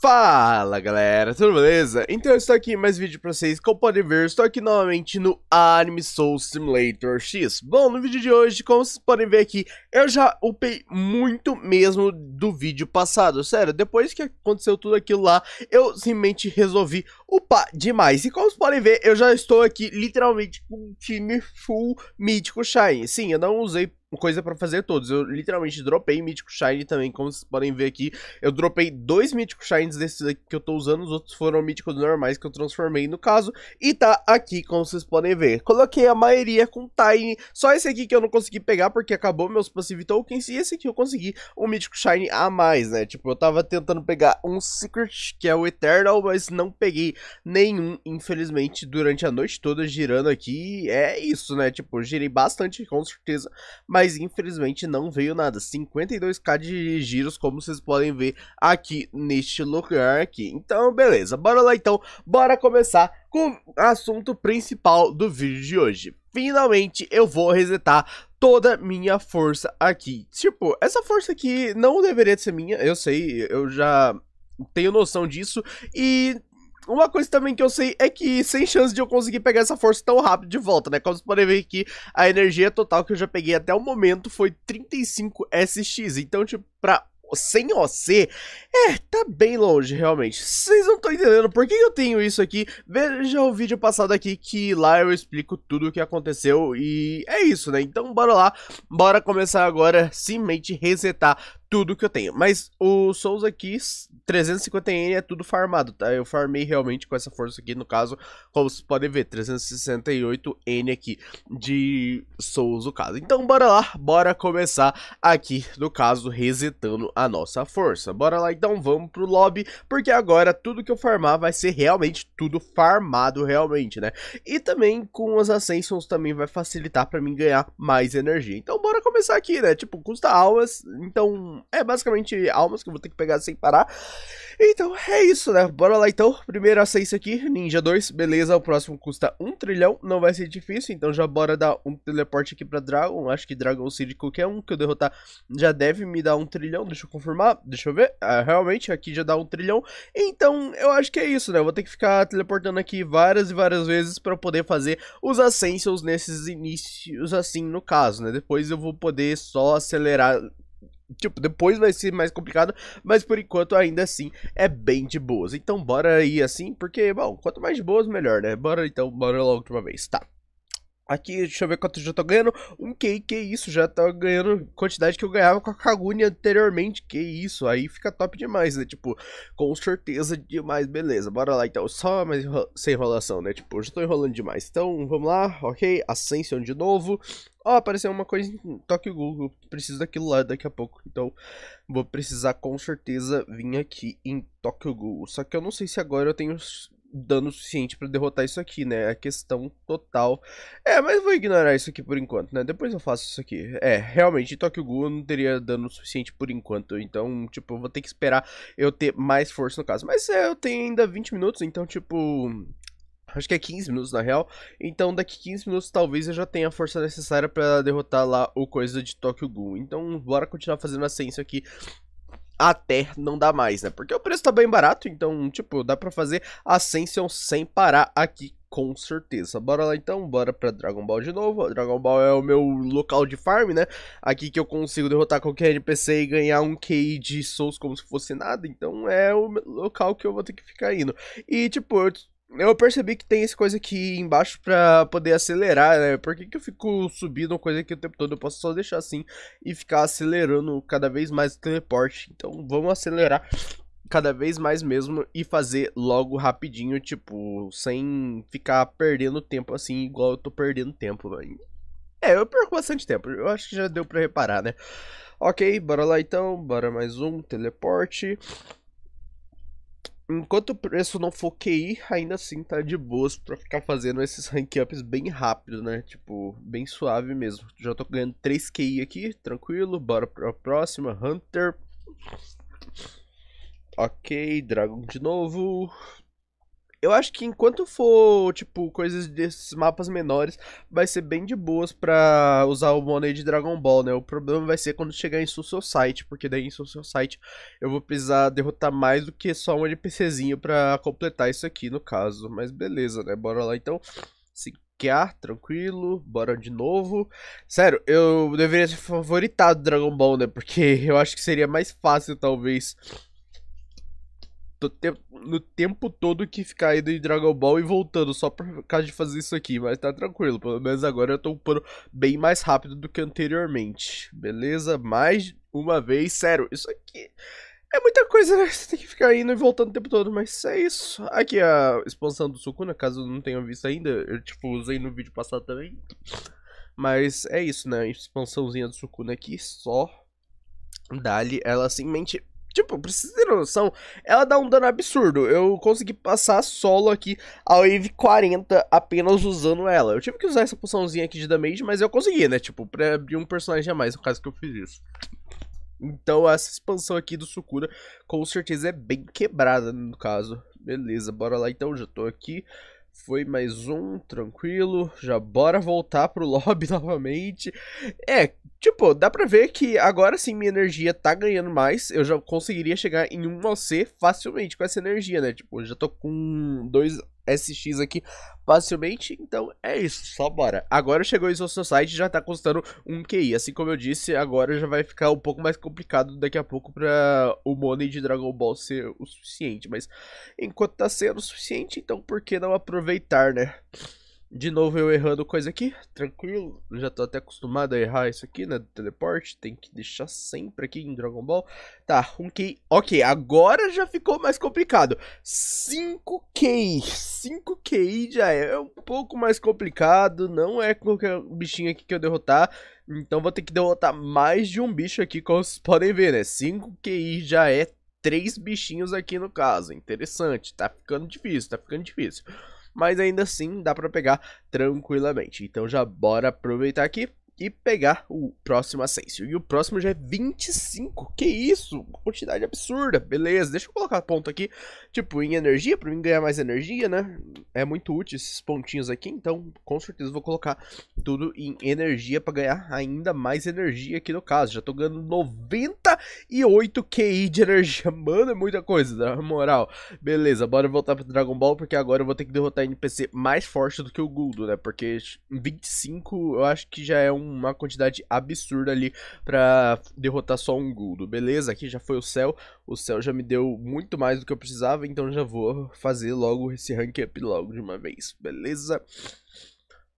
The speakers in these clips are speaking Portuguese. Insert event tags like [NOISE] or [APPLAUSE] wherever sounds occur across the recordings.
Fala galera, tudo beleza? Então eu estou aqui em mais vídeo pra vocês, como podem ver, estou aqui novamente no Anime Soul Simulator X Bom, no vídeo de hoje, como vocês podem ver aqui, eu já upei muito mesmo do vídeo passado Sério, depois que aconteceu tudo aquilo lá, eu simplesmente resolvi upar demais E como vocês podem ver, eu já estou aqui literalmente com um time full mítico Shine Sim, eu não usei coisa para fazer todos. Eu literalmente dropei Mítico Shine também, como vocês podem ver aqui. Eu dropei dois Mítico Shines desses aqui que eu tô usando, os outros foram Míticos normais que eu transformei no caso. E tá aqui, como vocês podem ver. Coloquei a maioria com Time, só esse aqui que eu não consegui pegar porque acabou meus Passive Tokens. E esse aqui eu consegui um Mítico Shine a mais, né? Tipo, eu tava tentando pegar um Secret, que é o Eternal, mas não peguei nenhum, infelizmente, durante a noite toda girando aqui. É isso, né? Tipo, girei bastante, com certeza, mas mas infelizmente não veio nada. 52k de giros, como vocês podem ver aqui neste lugar aqui. Então, beleza, bora lá então, bora começar com o assunto principal do vídeo de hoje. Finalmente eu vou resetar toda minha força aqui. Tipo, essa força aqui não deveria ser minha, eu sei, eu já tenho noção disso e uma coisa também que eu sei é que sem chance de eu conseguir pegar essa força tão rápido de volta, né? Como vocês podem ver aqui, a energia total que eu já peguei até o momento foi 35 SX. Então, tipo, pra 100 OC, é, tá bem longe, realmente. Vocês não estão entendendo por que eu tenho isso aqui. Veja o vídeo passado aqui, que lá eu explico tudo o que aconteceu e é isso, né? Então, bora lá, bora começar agora, simplesmente resetar tudo que eu tenho. Mas o Souza aqui, 350N é tudo farmado, tá? Eu farmei realmente com essa força aqui, no caso, como vocês podem ver, 368N aqui de Souza, no caso. Então, bora lá, bora começar aqui, no caso, resetando a nossa força. Bora lá, então, vamos pro lobby, porque agora tudo que eu farmar vai ser realmente tudo farmado, realmente, né? E também com as Ascensions também vai facilitar pra mim ganhar mais energia. Então, bora começar aqui, né? Tipo, custa almas, então é basicamente almas que eu vou ter que pegar sem parar. Então é isso, né? Bora lá então. Primeiro acesso aqui, Ninja 2, beleza. O próximo custa 1 trilhão, não vai ser difícil. Então já bora dar um teleporte aqui pra Dragon. Acho que Dragon City, qualquer um que eu derrotar, já deve me dar 1 trilhão. Deixa eu confirmar, deixa eu ver. Ah, realmente, aqui já dá 1 trilhão. Então eu acho que é isso, né? Eu vou ter que ficar teleportando aqui várias e várias vezes pra poder fazer os Ascensions nesses inícios assim, no caso, né? Depois eu vou poder só acelerar Tipo, depois vai ser mais complicado, mas por enquanto ainda assim é bem de boas. Então bora ir assim, porque, bom, quanto mais de boas, melhor, né? Bora então, bora logo de uma vez, tá? Aqui, deixa eu ver quanto eu já tô ganhando. Um K, que isso, já tô ganhando quantidade que eu ganhava com a Kaguni anteriormente. Que isso, aí fica top demais, né? Tipo, com certeza demais, beleza. Bora lá então, só mais enro... sem enrolação, né? Tipo, eu já tô enrolando demais. Então, vamos lá, ok? Ascension de novo. Ó, oh, apareceu uma coisa em Toque Google. Preciso daquilo lá daqui a pouco. Então, vou precisar com certeza vir aqui em Toque Google. Só que eu não sei se agora eu tenho dano suficiente para derrotar isso aqui, né? A é questão total. É, mas vou ignorar isso aqui por enquanto, né? Depois eu faço isso aqui. É, realmente, Tokyo Ghoul não teria dano suficiente por enquanto. Então, tipo, eu vou ter que esperar eu ter mais força no caso. Mas é, eu tenho ainda 20 minutos, então, tipo... Acho que é 15 minutos na real. Então daqui 15 minutos talvez eu já tenha a força necessária para derrotar lá o coisa de Tokyo Ghoul. Então bora continuar fazendo a ciência aqui até não dá mais, né? Porque o preço tá bem barato, então, tipo, dá pra fazer Ascension sem parar aqui com certeza. Bora lá então, bora pra Dragon Ball de novo. Dragon Ball é o meu local de farm, né? Aqui que eu consigo derrotar qualquer NPC e ganhar um K de Souls como se fosse nada. Então é o local que eu vou ter que ficar indo. E tipo, eu eu percebi que tem essa coisa aqui embaixo pra poder acelerar, né? Por que, que eu fico subindo uma coisa aqui o tempo todo? Eu posso só deixar assim e ficar acelerando cada vez mais o teleporte. Então vamos acelerar cada vez mais mesmo e fazer logo rapidinho, tipo, sem ficar perdendo tempo assim, igual eu tô perdendo tempo, velho. É, eu perco bastante tempo, eu acho que já deu pra reparar, né? Ok, bora lá então, bora mais um, teleporte. Enquanto o preço não for QI, ainda assim tá de boas pra ficar fazendo esses rank-ups bem rápido, né? Tipo, bem suave mesmo. Já tô ganhando 3 QI aqui, tranquilo. Bora pra próxima, Hunter. Ok, Dragon de novo. Eu acho que enquanto for, tipo, coisas desses mapas menores, vai ser bem de boas pra usar o Money de Dragon Ball, né? O problema vai ser quando chegar em Soul Site, porque daí em Soul Site eu vou precisar derrotar mais do que só um NPCzinho pra completar isso aqui, no caso. Mas beleza, né? Bora lá então. Sim. Kear, tranquilo, bora de novo. Sério, eu deveria ter favoritado Dragon Ball, né? Porque [LAUGHS] eu acho que seria mais fácil, talvez, te no tempo todo que ficar indo em Dragon Ball e voltando só por causa de fazer isso aqui, mas tá tranquilo, pelo menos agora eu tô upando bem mais rápido do que anteriormente, beleza? Mais uma vez, sério, isso aqui é muita coisa, né? Você tem que ficar indo e voltando o tempo todo, mas é isso. Aqui a expansão do Sukuna, caso não tenha visto ainda, eu tipo usei no vídeo passado também. Mas é isso, né? Expansãozinha do Sukuna aqui, só dali ela simplesmente Tipo, precisa ter noção. Ela dá um dano absurdo. Eu consegui passar solo aqui a wave 40 apenas usando ela. Eu tive que usar essa poçãozinha aqui de damage, mas eu consegui, né? Tipo, pra abrir um personagem a mais, no caso que eu fiz isso. Então essa expansão aqui do Sukura com certeza é bem quebrada no caso. Beleza, bora lá então, já tô aqui. Foi mais um, tranquilo. Já bora voltar pro [LAUGHS] lobby novamente. É, tipo, dá pra ver que agora sim minha energia tá ganhando mais. Eu já conseguiria chegar em um OC facilmente com essa energia, né? Tipo, já tô com dois SX aqui facilmente. Então é isso, só bora. Agora chegou isso no seu site já tá custando um QI. Assim como eu disse, agora já vai ficar um pouco mais complicado daqui a pouco pra o money de Dragon Ball ser o suficiente. Mas enquanto tá sendo o suficiente, então por que não aproveitar, né? De novo eu errando coisa aqui, tranquilo, já tô até acostumado a errar isso aqui, né, do teleporte, tem que deixar sempre aqui em Dragon Ball. Tá, 1K, ok, agora já ficou mais complicado, 5K, 5K já é um pouco mais complicado, não é qualquer bichinho aqui que eu derrotar, então vou ter que derrotar mais de um bicho aqui, como vocês podem ver, né, 5K já é três bichinhos aqui no caso, interessante, tá ficando difícil, tá ficando difícil mas ainda assim dá para pegar tranquilamente. Então já bora aproveitar aqui e pegar o próximo Ascension. E o próximo já é 25. Que isso? Uma quantidade absurda. Beleza, deixa eu colocar ponto aqui. Tipo, em energia, pra mim ganhar mais energia, né? É muito útil esses pontinhos aqui. Então, com certeza vou colocar tudo em energia pra ganhar ainda mais energia aqui no caso. Já tô ganhando 98 QI de energia. [LAUGHS] Mano, é muita coisa, na moral. Beleza, bora voltar pro Dragon Ball, porque agora eu vou ter que derrotar NPC mais forte do que o Guldo, né? Porque 25 eu acho que já é um uma quantidade absurda ali pra derrotar só um Guldo. Beleza, aqui já foi o Cell. O Cell já me deu muito mais do que eu precisava, então já vou fazer logo esse rank up logo de uma vez. Beleza?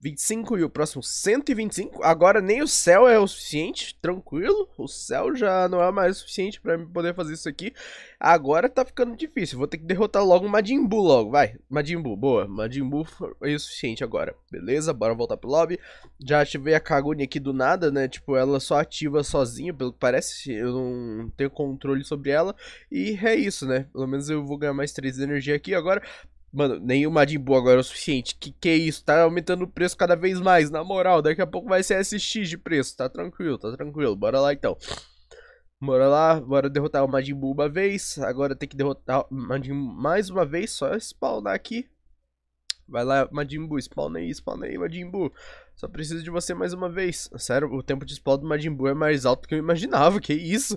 25 e o próximo 125. Agora nem o céu é o suficiente, tranquilo. O céu já não é mais o suficiente para poder fazer isso aqui. Agora tá ficando difícil. Vou ter que derrotar logo o Majin Buu logo, vai. Majin Buu, boa. Majin Buu é o suficiente agora. Beleza, bora voltar pro lobby. Já ativei a Kaguni aqui do nada, né? Tipo, ela só ativa sozinha, pelo que parece. Eu não tenho controle sobre ela. E é isso, né? Pelo menos eu vou ganhar mais 3 de energia aqui agora. Mano, nem o Majin Buu agora é o suficiente. Que que é isso? Tá aumentando o preço cada vez mais. Na moral, daqui a pouco vai ser SX de preço. Tá tranquilo, tá tranquilo. Bora lá então. Bora lá, bora derrotar o Majin Buu uma vez. Agora tem que derrotar o Majin mais uma vez. Só spawnar aqui. Vai lá, Majin Buu. Spawn aí, spawn aí, Majin Buu. Só preciso de você mais uma vez. Sério, o tempo de spawn do Majin Buu é mais alto do que eu imaginava. Que isso?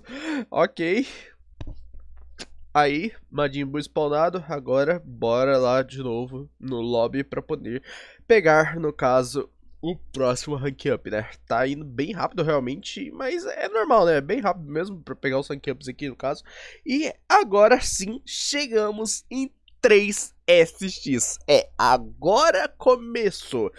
Ok. Aí, Majin Buu spawnado, agora bora lá de novo no lobby para poder pegar, no caso, o próximo rank up, né? Tá indo bem rápido realmente, mas é normal, né? É bem rápido mesmo para pegar os rank ups aqui no caso. E agora sim, chegamos em 3SX. É, agora começou.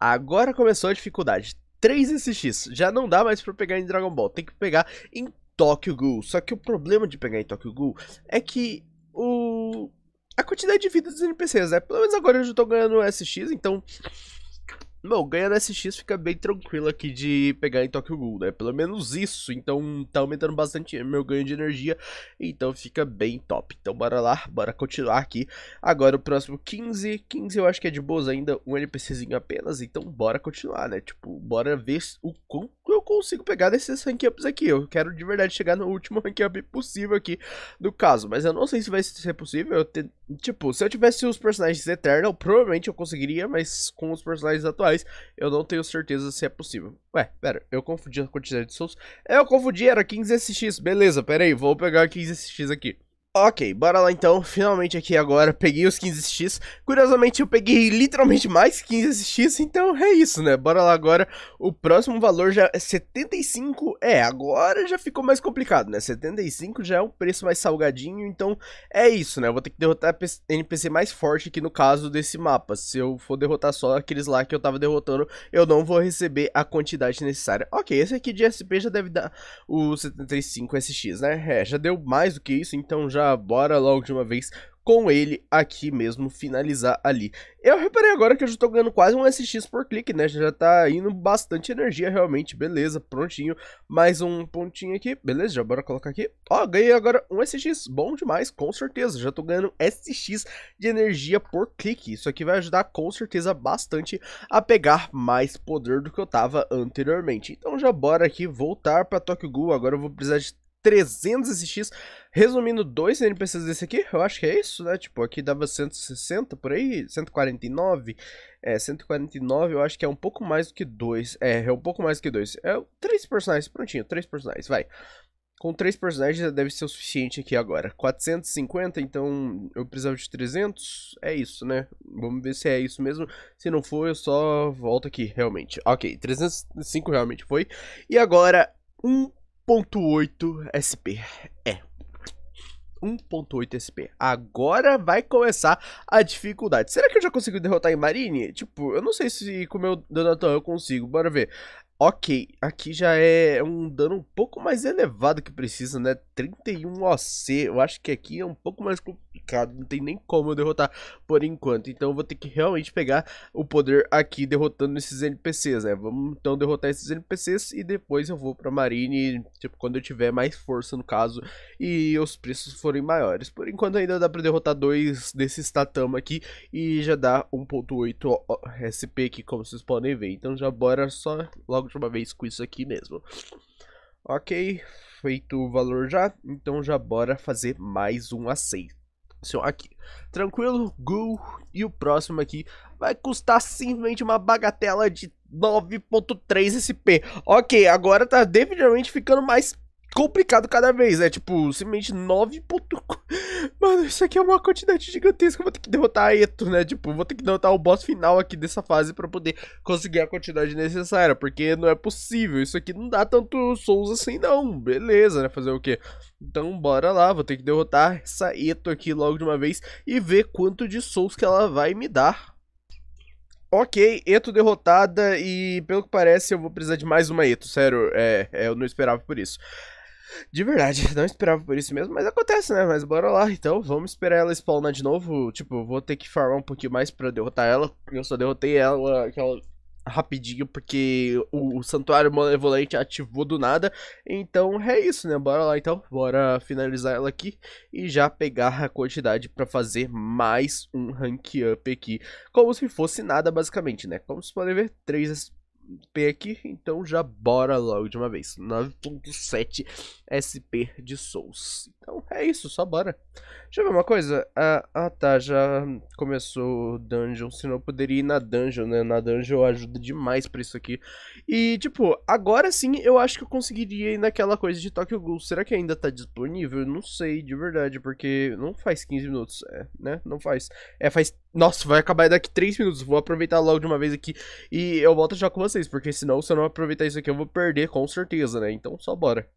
Agora começou a dificuldade. 3 SX. Já não dá mais pra pegar em Dragon Ball. Tem que pegar em Tokyo Ghoul. Só que o problema de pegar em Tokyo Ghoul é que o a quantidade de vida dos NPCs, né? Pelo menos agora eu já tô ganhando SX, então Bom, ganhar no SX fica bem tranquilo aqui de pegar em Tokyo Ghoul, né? Pelo menos isso, então tá aumentando bastante meu ganho de energia, então fica bem top. Então bora lá, bora continuar aqui. Agora o próximo 15, 15 eu acho que é de boas ainda, um NPCzinho apenas, então bora continuar, né? Tipo, bora ver o quanto eu consigo pegar desses rank-ups aqui. Eu quero de verdade chegar no último [LAUGHS] rank-up possível aqui, no caso, mas eu não sei se vai ser possível, eu Tipo, se eu tivesse os personagens Eternal, provavelmente eu conseguiria, mas com os personagens atuais, eu não tenho certeza se é possível. Ué, pera, eu confundi a quantidade de souls. Eu confundi, era 15 SX, beleza, pera aí, vou pegar 15 SX aqui. Ok, bora lá então, finalmente aqui agora, peguei os 15x, curiosamente eu peguei literalmente mais 15x, então é isso né, bora lá agora, o próximo valor já é 75, é, agora já ficou mais complicado né, 75 já é um preço mais salgadinho, então é isso né, eu vou ter que derrotar NPC mais forte aqui no caso desse mapa, se eu for derrotar só aqueles lá que eu tava derrotando, eu não vou receber a quantidade necessária. Ok, esse aqui de SP já deve dar o 75 SX né, é, já deu mais do que isso, então já bora logo de uma vez com ele aqui mesmo, finalizar ali. Eu reparei agora que eu já tô ganhando quase um SX por clique, né? Já tá indo bastante energia realmente, beleza, prontinho. Mais um pontinho aqui, beleza, já bora colocar aqui. Ó, ganhei agora um SX, bom demais, com certeza. Já tô ganhando SX de energia por clique. Isso aqui vai ajudar com certeza bastante a pegar mais poder do que eu tava anteriormente. Então já bora aqui voltar pra Tokyo Ghoul. Agora eu vou precisar de 300 SX. Resumindo, dois NPCs desse aqui, eu acho que é isso, né? Tipo, aqui dava 160 por aí, 149. É, 149 eu acho que é um pouco mais do que dois. É, é um pouco mais do que dois. É, três personagens, prontinho, três personagens, vai. Com três personagens já deve ser o suficiente aqui agora. 450, então eu precisava de 300? É isso, né? Vamos ver se é isso mesmo. Se não for, eu só volto aqui, realmente. Ok, 305 realmente foi. E agora, um 1.8 SP. É. 1.8 SP. Agora vai começar a dificuldade. Será que eu já consigo derrotar em Marine? Tipo, eu não sei se com o meu Donatão eu consigo. Bora ver. Ok, aqui já é um dano um pouco mais elevado que precisa, né? 31 OC. Eu acho que aqui é um pouco mais complicado cara não tem nem como eu derrotar por enquanto. Então eu vou ter que realmente pegar o poder aqui derrotando esses NPCs, né? Vamos então derrotar esses NPCs e depois eu vou pra Marine, tipo, quando eu tiver mais força no caso e os preços forem maiores. Por enquanto ainda dá pra derrotar dois desses tatama aqui e já dá 1.8 SP aqui, como vocês podem ver. Então já bora só logo de uma vez com isso aqui mesmo. Ok, feito o valor já, então já bora fazer mais um aceito seu aqui. Tranquilo, Gul. E o próximo aqui vai custar simplesmente uma bagatela de 9.3 SP. Ok, agora tá definitivamente ficando mais complicado cada vez, né? Tipo, simplesmente 9 ponto... Mano, isso aqui é uma quantidade gigantesca. Eu vou ter que derrotar a Eto, né? Tipo, vou ter que derrotar o boss final aqui dessa fase pra poder conseguir a quantidade necessária. Porque não é possível. Isso aqui não dá tanto Souls assim, não. Beleza, né? Fazer o quê? Então, bora lá. Vou ter que derrotar essa Eto aqui logo de uma vez e ver quanto de Souls que ela vai me dar. Ok, Eto derrotada e pelo que parece eu vou precisar de mais uma Eto, sério, é, é eu não esperava por isso. De verdade, [LAUGHS] não esperava por isso mesmo, mas acontece, né? Mas bora lá, então. Vamos esperar ela spawnar de novo. Tipo, vou ter que farmar um pouquinho mais pra derrotar ela. Eu só derrotei ela, aquela rapidinho, porque o, o santuário malevolente ativou do nada. Então é isso, né? Bora lá então, bora finalizar ela aqui e já pegar a quantidade para fazer mais um rank up aqui, como se fosse nada basicamente, né? Como vocês podem ver, três pick, então já bora logo de uma vez. 9.7 SP de Souls. Então é isso, só bora. Deixa eu ver uma coisa. Ah, ah tá, já começou o dungeon. Se não, poderia ir na dungeon, né? Na dungeon ajuda demais pra isso aqui. E, tipo, agora sim eu acho que eu conseguiria ir naquela coisa de Tokyo Ghoul. Será que ainda tá disponível? Eu não sei, de verdade, porque não faz 15 minutos, é, né? Não faz. É, faz nossa, vai acabar daqui 3 minutos. Vou aproveitar logo de uma vez aqui e eu volto já com vocês, porque senão se eu não aproveitar isso aqui eu vou perder com certeza, né? Então só bora.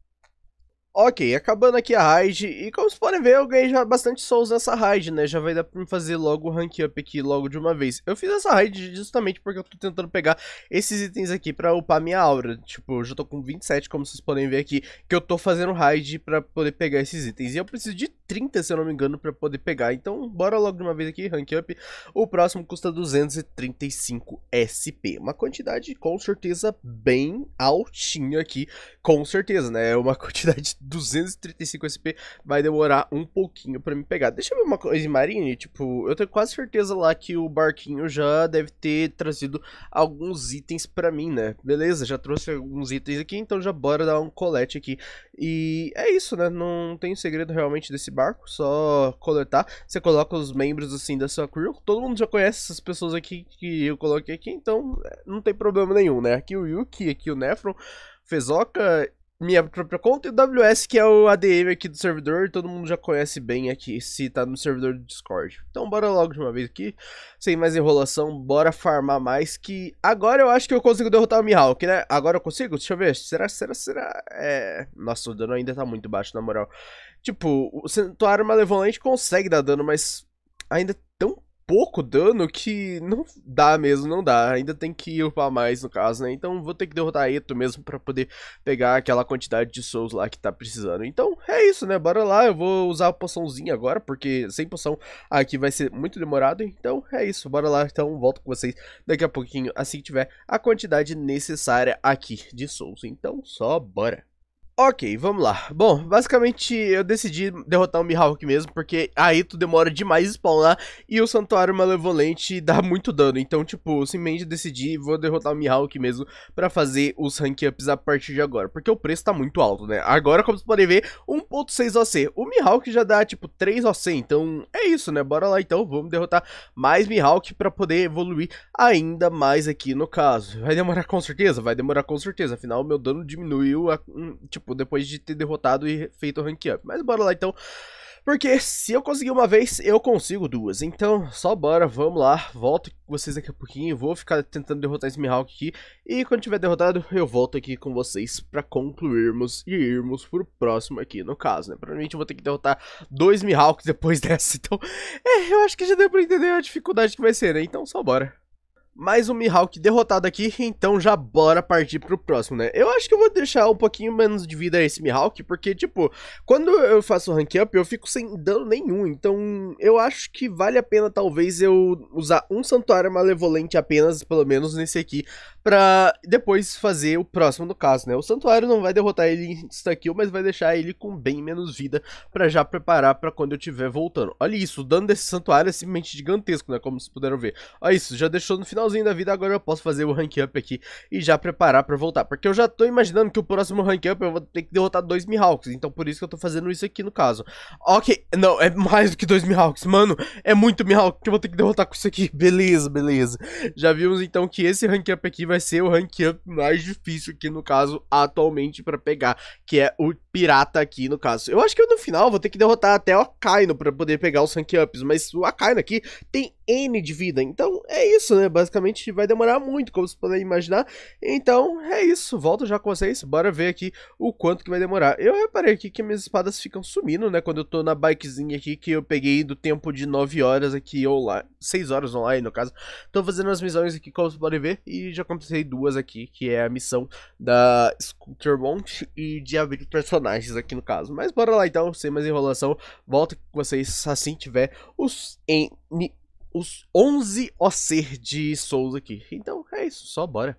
Ok, acabando aqui a raid, e como vocês podem ver, eu ganhei já bastante souls nessa raid, né, já vai dar pra fazer logo o rank up aqui logo de uma vez. Eu fiz essa raid justamente porque eu tô tentando pegar esses itens aqui pra upar minha aura, tipo, eu já tô com 27, como vocês podem ver aqui, que eu tô fazendo raid pra poder pegar esses itens. E eu preciso de 30, se eu não me engano, para poder pegar. Então, bora logo de uma vez aqui, rank up. O próximo custa 235 SP. Uma quantidade, com certeza, bem altinha aqui. Com certeza, né? Uma [LAUGHS] quantidade de 235 SP vai demorar um pouquinho para me pegar. Deixa eu ver uma coisa, Marine. Tipo, eu tenho quase certeza lá que o barquinho já deve ter trazido alguns itens para mim, né? Beleza, já trouxe alguns itens aqui, então já bora dar um colete aqui. E é isso, né? Não tem segredo realmente desse barco, só coletar. Você coloca os membros assim da sua crew. Todo mundo já conhece essas pessoas aqui que eu coloquei aqui, então é, não tem problema nenhum, né? Aqui o Yuki, aqui o Nefron, Fezoka minha própria conta e o WS, que é o ADM aqui do servidor, todo mundo já conhece bem aqui, se tá no servidor do Discord. Então bora logo de uma vez aqui, sem mais enrolação, bora farmar mais, que agora eu acho que eu consigo derrotar o Mihawk, né? Agora eu consigo? Deixa eu ver, será, será, será? É... Nossa, o dano ainda tá muito baixo, na moral. Tipo, o Santuário Malevolente consegue dar dano, mas ainda é tão pouco dano que não dá mesmo, não dá. Ainda tem que upar mais no caso, né? Então vou ter que derrotar Eto mesmo para poder pegar aquela quantidade de souls lá que tá precisando. Então é isso, né? Bora lá, eu vou usar a poçãozinha agora, porque sem poção aqui vai ser muito demorado. Então é isso, bora lá. Então volto com vocês daqui a pouquinho, assim que tiver a quantidade necessária aqui de souls. Então só bora. Ok, vamos lá. Bom, basicamente eu decidi derrotar o Mihawk mesmo, porque aí tu demora demais spawnar e o Santuário Malevolente dá [LAUGHS] muito dano. Então, tipo, simplesmente decidi, vou derrotar o Mihawk mesmo pra fazer os rank-ups a partir de agora, porque o preço tá muito alto, né? Agora, como vocês podem ver, 1.6 OC. O Mihawk já dá, tipo, 3 OC, então é isso, né? Bora lá então, vamos derrotar mais Mihawk pra poder evoluir ainda mais aqui no caso. Vai demorar com certeza? Vai demorar com certeza, afinal meu dano diminuiu, a, hum, tipo, tipo, depois de ter derrotado e feito o rank up. Mas bora lá então. Porque se eu conseguir uma vez, eu consigo duas. Então, só bora, vamos lá. Volto com vocês daqui a pouquinho. Vou ficar tentando derrotar esse Mihawk aqui. E quando tiver derrotado, eu volto aqui com vocês pra concluirmos e irmos pro próximo aqui, no caso, né? Provavelmente eu vou ter que derrotar dois Mihawks depois [LAUGHS] dessa. Então, é, eu acho que já deu pra entender a dificuldade que vai ser, né? Então, só bora mais um Mihawk derrotado aqui, então já bora partir pro próximo, né? Eu acho que eu vou deixar um pouquinho menos de vida esse Mihawk, porque, tipo, quando eu faço rank up, eu fico sem dano nenhum, então eu acho que vale a pena talvez eu usar um Santuário Malevolente apenas, pelo menos nesse aqui, para depois fazer o próximo no caso, né? O Santuário não vai derrotar ele em Insta-Kill, mas vai deixar ele com bem menos vida para já preparar para quando eu tiver voltando. Olha isso, o dano desse Santuário é simplesmente gigantesco, né? Como vocês puderam ver. Olha isso, já deixou no finalzinho da vida, agora eu posso fazer o rank up aqui e já preparar para voltar. Porque eu já tô imaginando que o próximo rank up eu vou ter que derrotar dois Mihawks, então por isso que eu tô fazendo isso aqui no caso. Ok, não, é mais do que dois Mihawks, mano, é muito Mihawk que eu vou ter que derrotar com isso aqui. [LAUGHS] Beleza, beleza. Já vimos então que esse rank up aqui vai vai ser o rank up mais difícil aqui, no caso, atualmente para pegar, que é o pirata aqui, no caso. Eu acho que no final vou ter que derrotar até o Akaino para poder pegar os rank ups, mas o Akaino aqui tem N de vida, então é isso, né? Basicamente vai demorar muito, como vocês podem imaginar. Então é isso, volto já com vocês, bora ver aqui o quanto que vai demorar. Eu reparei aqui que minhas espadas ficam sumindo, né? Quando eu tô na bikezinha aqui, que eu peguei do tempo de 9 horas aqui ou lá 6 horas online, no caso. Tô fazendo as missões aqui, como vocês podem ver, e já comecei completei duas aqui, que é a missão da Sculptormont e de abrir personagens aqui no caso. Mas bora lá então, sem mais enrolação, volto com vocês assim tiver os, N, os 11 OC de Souls aqui. Então é isso, só bora.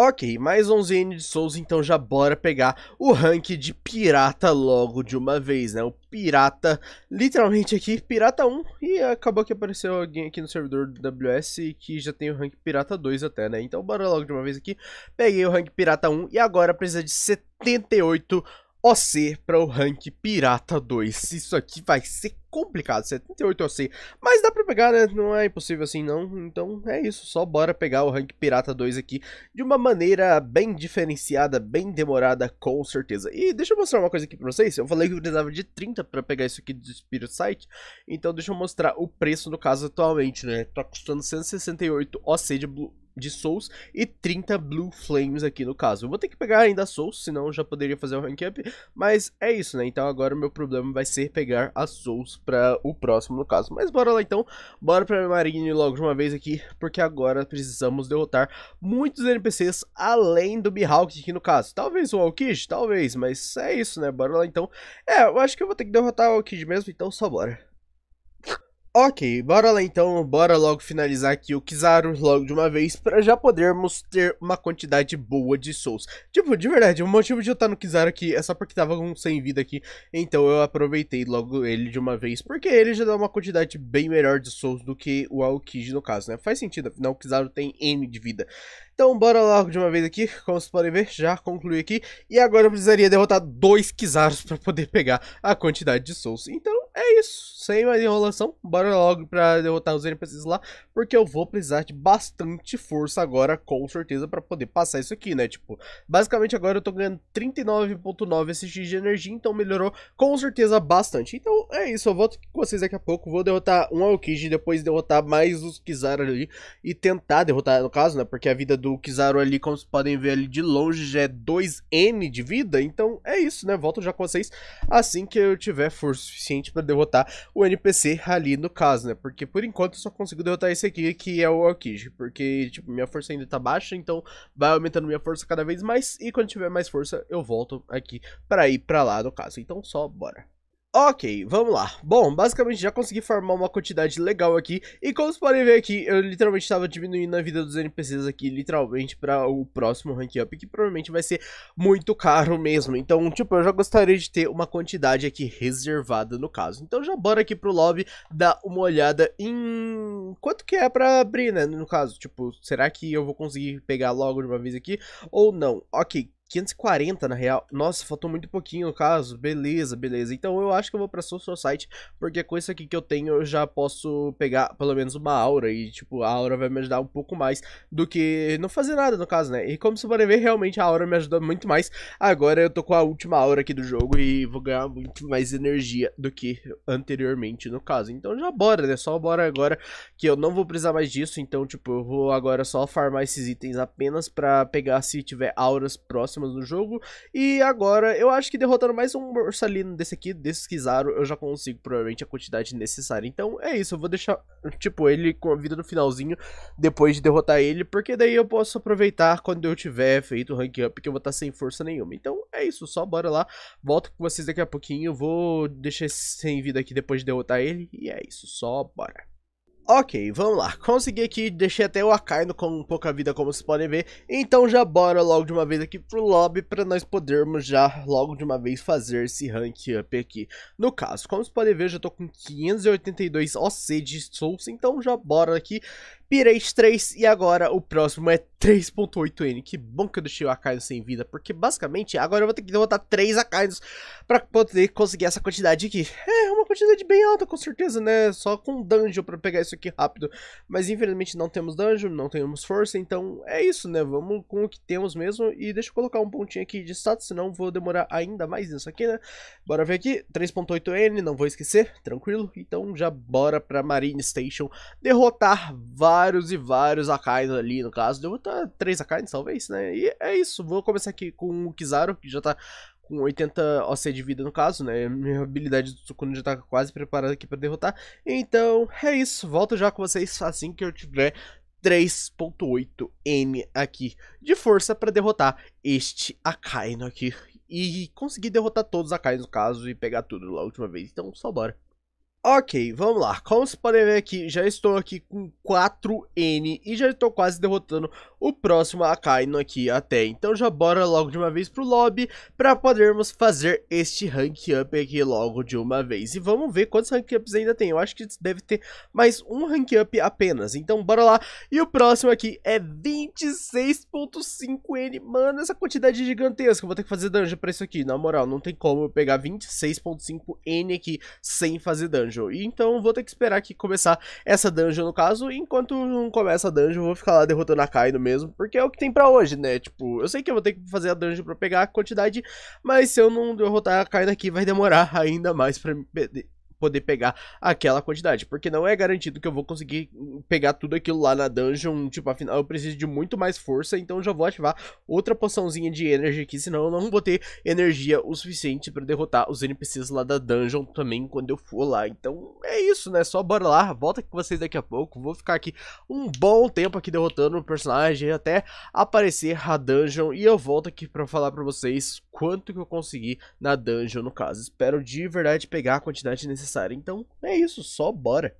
Ok, mais 11 N de Souls, então já bora pegar o rank de pirata logo de uma vez, né? O pirata, literalmente aqui, pirata 1, e acabou que apareceu alguém aqui no servidor do WS que já tem o rank pirata 2 até, né? Então bora logo de uma vez aqui, peguei o rank pirata 1 e agora precisa de 78 OC para o rank Pirata 2. Isso aqui vai ser complicado, 78 OC, mas dá para pegar, né? Não é impossível assim não, então é isso, só bora pegar o rank Pirata 2 aqui de uma maneira bem diferenciada, bem demorada, com certeza. E deixa eu mostrar uma coisa aqui para vocês, eu falei que eu precisava de 30 para pegar isso aqui do Spirit Site, então deixa eu mostrar o preço no caso atualmente, né? Tá custando 168 OC de Blue de Souls e 30 Blue Flames aqui no caso. Eu vou ter que pegar ainda Souls, senão já poderia fazer o um rank up, mas é isso, né? Então agora o meu problema vai ser pegar as Souls para o próximo no caso. Mas bora lá então, bora para pra Marine logo de uma vez aqui, porque agora precisamos derrotar muitos NPCs além do Mihawk aqui no caso. Talvez o Alkid, talvez, mas é isso, né? Bora lá então. É, eu acho que eu vou ter que derrotar o Alkid mesmo, então só bora. Ok, bora lá então, bora logo finalizar aqui o Kizaru logo de uma vez para já podermos ter uma quantidade boa de Souls. Tipo, de verdade, o motivo de eu estar no Kizaru aqui é só porque tava com sem vida aqui, então eu aproveitei logo ele de uma vez, porque ele já dá uma quantidade bem melhor de Souls do que o Aokiji no caso, né? Faz sentido, afinal o Kizaru tem N de vida. Então bora logo de uma vez aqui, como vocês podem ver, já concluí aqui. E agora eu precisaria derrotar dois Kizaros para poder pegar a quantidade de Souls. Então é isso, sem mais enrolação, bora logo para derrotar os NPCs lá, porque eu vou precisar de bastante força agora, com certeza, para poder passar isso aqui, né? Tipo, basicamente agora eu tô ganhando 39.9 SX de energia, então melhorou com certeza bastante. Então é isso, eu volto com vocês daqui a pouco, vou derrotar um Aokiji, depois derrotar mais os Kizaros ali e tentar derrotar, no caso, né? Porque a vida do do Kizaru ali, como vocês podem ver ali de longe, já é 2N de vida. Então é isso, né? Volto já com vocês assim que eu tiver força suficiente para derrotar o NPC ali no caso, né? Porque por enquanto eu só consigo derrotar esse aqui, que é o Aokiji. Porque, tipo, minha força ainda tá baixa, então vai aumentando minha força cada vez mais. E quando tiver mais força, eu volto aqui para ir para lá no caso. Então só bora. Ok, vamos lá. Bom, basicamente já consegui formar uma quantidade legal aqui. E como vocês podem ver aqui, eu literalmente estava diminuindo a vida dos NPCs aqui, literalmente, para o próximo rank up, que provavelmente vai ser muito caro mesmo. Então, tipo, eu já gostaria de ter uma quantidade aqui reservada no caso. Então já bora aqui pro lobby dar uma olhada em quanto que é para abrir, né? No caso, tipo, será que eu vou conseguir pegar logo de uma vez aqui ou não? Ok, 540 na real. Nossa, faltou muito pouquinho no caso. Beleza, beleza. Então eu acho que eu vou pra Social site porque com isso aqui que eu tenho eu já posso pegar pelo menos uma aura. E tipo, a aura vai me ajudar um pouco mais do que não fazer nada no caso, né? E como vocês podem ver, realmente a aura me ajuda muito mais. Agora eu tô com a última aura aqui do jogo e vou ganhar muito mais energia do que anteriormente no caso. Então já bora, né? Só bora agora que eu não vou precisar mais disso. Então tipo, eu vou agora só farmar esses itens apenas pra pegar se tiver auras próximas próximas no jogo. E agora, eu acho que derrotando mais um Borsalino desse aqui, desses Kizaru, eu já consigo provavelmente a quantidade necessária. Então é isso, eu vou deixar, tipo, ele com a vida no finalzinho, depois de derrotar ele, porque daí eu posso aproveitar quando eu tiver feito o rank up, que eu vou estar tá sem força nenhuma. Então é isso, só bora lá, volto com vocês daqui a pouquinho, vou deixar sem vida aqui depois de derrotar ele, e é isso, só bora. Ok, vamos lá. Consegui aqui, deixei até o Akaino com pouca vida, como vocês podem ver. Então já bora logo de uma vez aqui pro lobby, pra nós podermos já logo de uma vez fazer esse rank up aqui. No caso, como vocês podem ver, já tô com 582 OC de souls, então já bora aqui Pirate 3 e agora o próximo é 3.8N. Que bom que eu deixei o Akainu sem vida, porque basicamente agora eu vou ter que derrotar 3 Akainos para poder conseguir essa quantidade aqui. É uma quantidade bem alta com certeza, né? Só com dungeon para pegar isso aqui rápido. Mas infelizmente não temos dungeon, não temos força, então é isso, né? Vamos com o que temos mesmo. E deixa eu colocar um pontinho aqui de status, senão vou demorar ainda mais nisso aqui, né? Bora ver aqui, 3.8N, não vou esquecer, tranquilo. Então já bora pra Marine Station derrotar vários vários e vários Akainos ali, no caso. Deu até três Akainos, talvez, né? E é isso. Vou começar aqui com o Kizaru, que já tá com 80 OC de vida no caso, né? Minha habilidade do Tsukune já tá quase preparada aqui para derrotar. Então, é isso. Volto já com vocês assim que eu tiver 3.8 m aqui de força para derrotar este Akaino né? aqui. E conseguir derrotar todos os Akainos no caso e pegar tudo lá última vez. Então, só bora. Ok, vamos lá. Como vocês podem ver aqui, já estou aqui com 4N e já estou quase derrotando o próximo Akainu aqui até. Então já bora logo de uma vez pro lobby para podermos fazer este rank up aqui logo de uma vez. E vamos ver quantos rank ups ainda tem. Eu acho que deve ter mais um rank up apenas. Então bora lá. E o próximo aqui é 26.5N. Mano, essa quantidade é gigantesca. Eu vou ter que fazer dungeon para isso aqui. Na moral, não tem como eu pegar 26.5N aqui sem fazer dungeon dungeon. Então vou ter que esperar que começar essa dungeon no caso. enquanto não começa a dungeon, eu vou ficar lá derrotando a Kaido mesmo. Porque é o que tem pra hoje, né? Tipo, eu sei que eu vou ter que fazer a dungeon pra pegar a quantidade. Mas se eu não derrotar a Kaido aqui, vai demorar ainda mais pra me perder poder pegar aquela quantidade. Porque não é garantido que eu vou conseguir hum, pegar tudo aquilo lá na dungeon. Tipo, afinal, eu preciso de muito mais força. Então já vou ativar outra poçãozinha de energia aqui. Senão eu não vou ter energia o suficiente para derrotar os NPCs lá da dungeon também quando eu for lá. Então é isso, né? Só bora lá. Volta com vocês daqui a pouco. Vou ficar aqui um bom tempo aqui derrotando o personagem até aparecer a dungeon. E eu volto aqui para falar para vocês quanto que eu consegui na dungeon no caso. Espero de verdade pegar a quantidade necessária necessária. Então, é isso, só bora.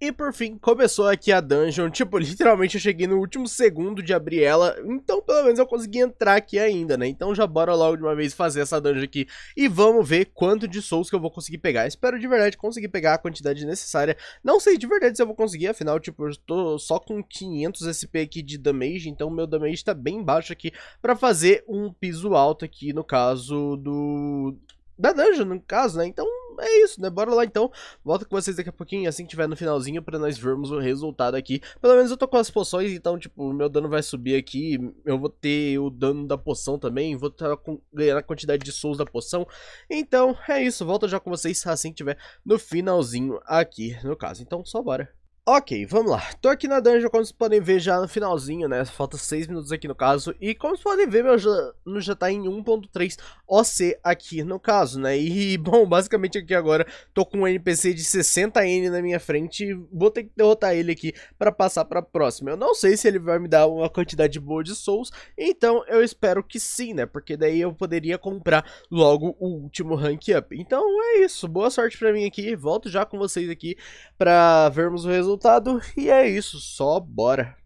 E por fim, começou aqui a dungeon, tipo, [LAUGHS] literalmente eu cheguei no último segundo de abrir ela, então pelo menos eu consegui entrar aqui ainda, né? Então já bora logo de uma vez fazer essa dungeon aqui e vamos ver quanto de souls que eu vou conseguir pegar. Espero de verdade conseguir pegar a quantidade necessária, não sei de verdade se eu vou conseguir, afinal, tipo, eu tô só com 500 SP aqui de damage, então meu damage tá bem baixo aqui pra fazer um piso alto aqui, no caso do da dungeon, no caso, né? Então é isso, né? Bora lá então. Volto com vocês daqui a pouquinho, assim que tiver no finalzinho, pra nós vermos o resultado aqui. Pelo menos eu tô com as poções, então, tipo, meu dano vai subir aqui. Eu vou ter o dano da poção também. Vou estar tá ganhando a quantidade de souls da poção. Então, é isso. Volto já com vocês assim que tiver no finalzinho aqui, no caso. Então, só bora. Ok, vamos lá. Tô aqui na dungeon, como vocês podem ver já no finalzinho, né? Falta 6 minutos aqui no caso. E como vocês podem ver, meu Jano já tá em 1.3 OC aqui no caso, né? E, [LAUGHS] bom, basicamente aqui agora tô com um NPC de 60N na minha frente vou ter que derrotar ele aqui pra passar pra próxima. Eu não sei se ele vai me dar uma quantidade boa de souls, então eu espero que sim, né? Porque daí eu poderia comprar logo o último rank up. Então é isso, boa sorte pra mim aqui. Volto já com vocês aqui pra vermos o resultado resultado e é isso, só bora.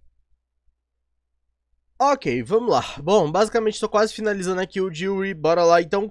Ok, vamos lá. Bom, basicamente estou quase finalizando aqui o Jewelry, bora lá. Então,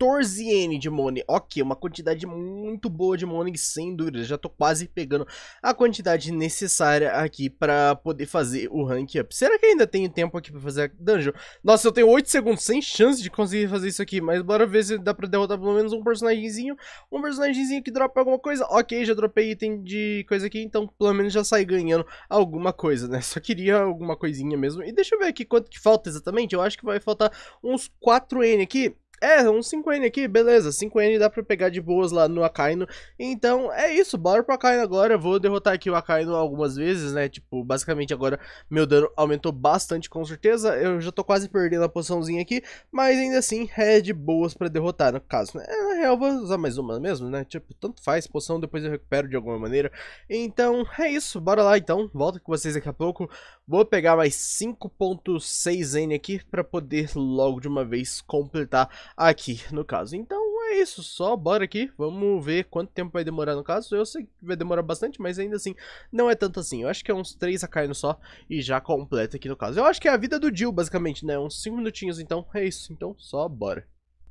14N de Money. Ok, uma quantidade muito boa de Money, sem dúvida. Já tô quase pegando a quantidade necessária aqui pra poder fazer o rank up. Será que ainda tenho tempo aqui pra fazer a dungeon? Nossa, eu tenho 8 segundos, sem chance de conseguir fazer isso aqui. Mas bora ver se dá pra derrotar pelo menos um personagemzinho. Um personagemzinho que dropa alguma coisa. Ok, já dropei item de coisa aqui, então pelo menos já saí ganhando alguma coisa, né? Só queria alguma coisinha mesmo. E deixa eu ver aqui quanto que falta exatamente. Eu acho que vai faltar uns 4N aqui. É, um 5N aqui, beleza. 5N dá pra pegar de boas lá no Akaino. Então, é isso. Bora pro Akaino agora. Eu vou derrotar aqui o Akaino algumas vezes, né? Tipo, basicamente agora meu dano aumentou bastante, com certeza. Eu já tô quase perdendo a poçãozinha aqui. Mas ainda assim, é de boas pra derrotar, no caso, né? É real, vou usar mais uma mesmo, né? Tipo, tanto faz, poção depois eu recupero de alguma maneira. Então, é isso. Bora lá, então. Volto com vocês daqui a pouco. Vou pegar mais 5.6N aqui pra poder logo de uma vez completar aqui, no caso. Então, é isso. Só bora aqui. Vamos ver quanto tempo vai demorar, no caso. Eu sei que vai demorar bastante, mas ainda assim, não é tanto assim. Eu acho que é uns 3 a caindo só e já completa aqui, no caso. Eu acho que é a vida do Jill, basicamente, né? Uns 5 minutinhos, então. É isso. Então, só bora.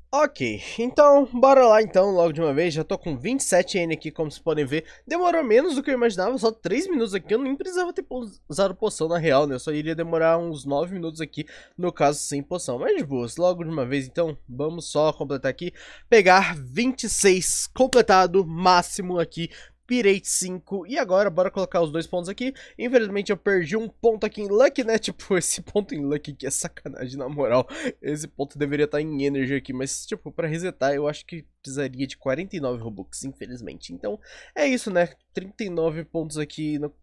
Ok, então, bora lá então, logo de uma vez, já tô com 27N aqui, como vocês podem ver, demorou menos do que eu imaginava, só 3 minutos aqui, eu nem precisava ter usado poção na real, né, eu só iria demorar uns 9 minutos aqui, no caso, sem poção, mas de boas, logo de uma vez então, vamos só completar aqui, pegar 26 completado, máximo aqui, Pirate 5. E agora, bora colocar os dois pontos aqui. Infelizmente, eu perdi um ponto aqui em Lucky, né? [LAUGHS] Tipo, esse ponto em Luck que é sacanagem, na moral. Esse ponto deveria estar tá em Energy aqui, mas, tipo, pra resetar, eu acho que precisaria de 49 Robux, infelizmente. Então, é isso, né? 39 pontos aqui no...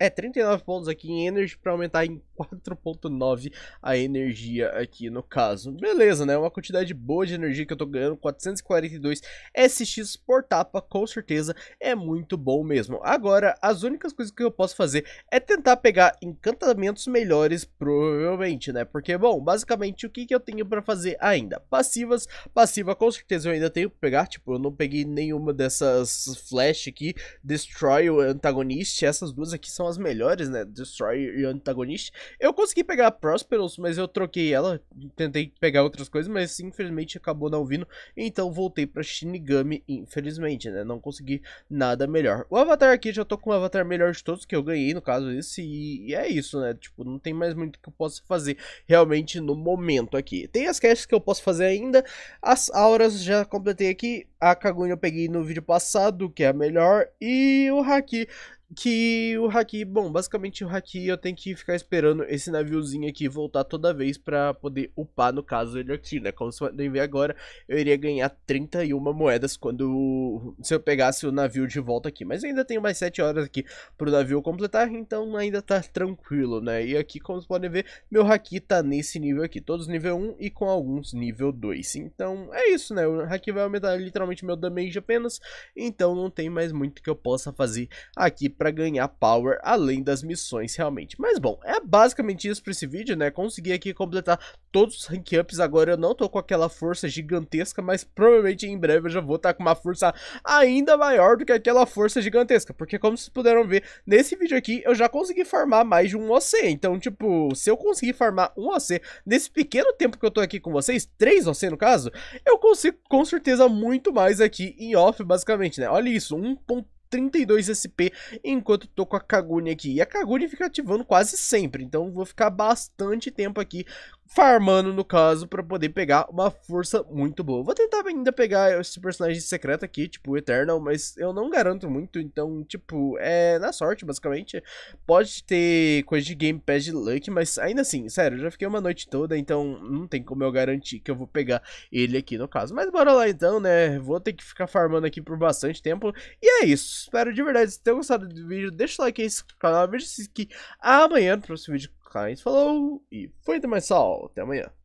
É, 39 pontos aqui em Energy para aumentar em 4.9 [LAUGHS] a energia aqui no caso. Beleza, né? Uma quantidade boa de energia que eu tô ganhando, 442 SX por tapa, com certeza é muito bom mesmo. Agora, as únicas coisas que eu posso fazer é tentar pegar encantamentos melhores, provavelmente, né? Porque, bom, basicamente o que, que eu tenho para fazer ainda? Passivas, passiva com certeza eu ainda tenho tenho pegar, tipo, eu não peguei nenhuma dessas Flash aqui, Destroy o Antagonist, essas duas aqui são as melhores, né, Destroy e Antagonist. Eu consegui pegar a Prosperous, mas eu troquei ela, tentei pegar outras coisas, mas infelizmente acabou não vindo, então voltei pra Shinigami, infelizmente, né, não consegui nada melhor. O Avatar aqui, já tô com o Avatar melhor de todos, que eu ganhei, no caso, esse, e é isso, né, tipo, não tem mais muito que eu possa fazer realmente no momento aqui. Tem as caches que eu posso fazer ainda, as auras já completamente completei aqui. A cagunha eu peguei no vídeo passado, que é a melhor. E o Haki que o haki, bom, basicamente o haki eu tenho que ficar esperando esse naviozinho aqui voltar toda vez para poder upar, no caso, ele aqui, né? Como vocês podem ver agora, eu iria ganhar 31 moedas quando se eu pegasse o navio de volta aqui. Mas ainda tenho mais 7 horas aqui pro navio completar, então ainda tá tranquilo, né? E aqui, como vocês podem ver, meu haki tá nesse nível aqui, todos nível 1 e com alguns nível 2. Então, é isso, né? O haki vai aumentar literalmente meu damage apenas, então não tem mais muito que eu possa fazer aqui para ganhar power além das missões realmente. Mas bom, é basicamente isso para esse vídeo, né? Consegui aqui completar todos os rank ups, agora eu não tô com aquela força gigantesca, mas provavelmente em breve eu já vou estar tá com uma força ainda maior do que aquela força gigantesca, porque como vocês puderam ver, nesse vídeo aqui eu já consegui farmar mais de um OC, então tipo, se eu conseguir farmar um OC nesse pequeno tempo que eu tô aqui com vocês, três OC no caso, eu consigo com certeza muito mais aqui em off basicamente, né? Olha isso, 1.2 32 SP enquanto tô com a Kagune aqui. E a Kagune fica ativando quase sempre, então vou ficar bastante tempo aqui farmando, no caso, para poder pegar uma força muito boa. Vou tentar ainda pegar esse personagem secreto aqui, tipo, o Eternal, mas eu não garanto muito, então, tipo, é na sorte, basicamente. Pode ter coisa de gamepad de luck, mas ainda assim, sério, já fiquei uma noite toda, então não tem como eu garantir que eu vou pegar ele aqui, no caso. Mas bora lá então, né, vou ter que ficar farmando aqui por bastante tempo, e é isso. Espero de verdade que tenham gostado do vídeo, deixa o like aí canal, veja-se que amanhã no próximo vídeo Clients. Falou e foi, sal Até amanhã.